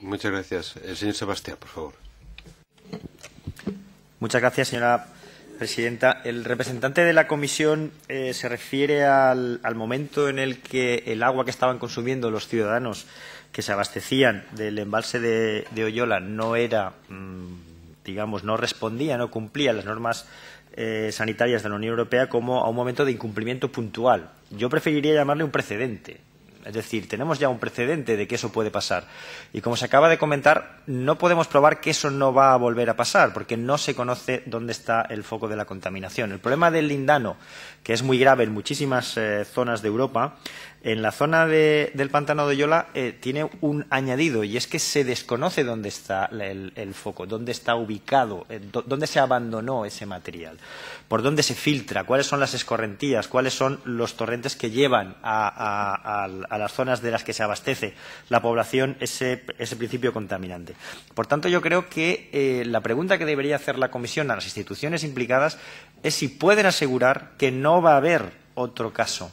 Muchas gracias. El señor Sebastián, por favor. Muchas gracias, señora presidenta. El representante de la comisión eh, se refiere al, momento en el que el agua que estaban consumiendo los ciudadanos que se abastecían del embalse de, de Oyola no era, mm, digamos, no respondía, no cumplía las normas eh, sanitarias de la Unión Europea como a un momento de incumplimiento puntual. Yo preferiría llamarle un precedente. Es decir, tenemos ya un precedente de que eso puede pasar. Y como se acaba de comentar, no podemos probar que eso no va a volver a pasar, porque no se conoce dónde está el foco de la contaminación. El problema del lindano, que es muy grave en muchísimas eh, zonas de Europa, en la zona del pantano de Yola eh, tiene un añadido y es que se desconoce dónde está el, foco, dónde está ubicado, eh, dónde se abandonó ese material, por dónde se filtra, cuáles son las escorrentías, cuáles son los torrentes que llevan a, las zonas de las que se abastece la población ese, principio contaminante. Por tanto, yo creo que eh, la pregunta que debería hacer la Comisión a las instituciones implicadas es si pueden asegurar que no va a haber otro caso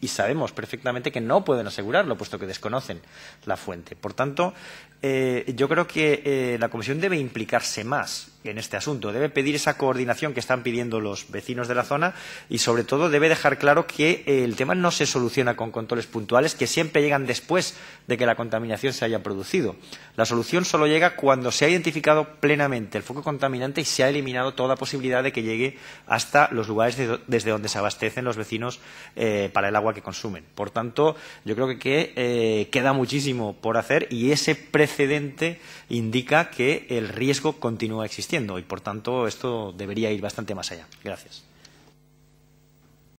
y, sabemos perfectamente que no pueden asegurarlo, puesto que desconocen la fuente. Por tanto, eh, yo creo que eh, la Comisión debe implicarse más en este asunto. Debe pedir esa coordinación que están pidiendo los vecinos de la zona y, sobre todo, debe dejar claro que eh, el tema no se soluciona con controles puntuales que siempre llegan después de que la contaminación se haya producido. La solución solo llega cuando se ha identificado plenamente el foco contaminante y se ha eliminado toda posibilidad de que llegue hasta los lugares desde donde se abastecen los vecinos eh, para el agua que consumen. Por tanto, yo creo que eh, queda muchísimo por hacer y ese precedente indica que el riesgo continúa existiendo y, por tanto, esto debería ir bastante más allá. Gracias.